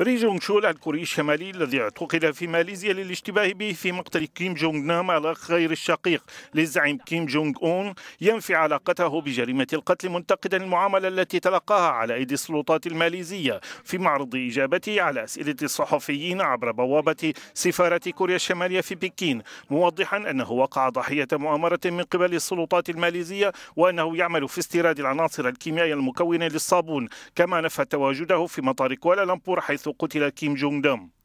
ري جونغ شول الكوري الشمالي الذي اعتقل في ماليزيا للاشتباه به في مقتل كيم جونغ نام على خير الشقيق للزعيم كيم جونغ اون ينفي علاقته بجريمة القتل منتقدا المعاملة التي تلقاها على أيدي السلطات الماليزية في معرض إجابته على أسئلة الصحفيين عبر بوابة سفارة كوريا الشمالية في بكين موضحا أنه وقع ضحية مؤامرة من قبل السلطات الماليزية وأنه يعمل في استيراد العناصر الكيميائية المكونة للصابون كما نفى تواجده في مطار كوالالمبور حيث قتل كيم جونغ دام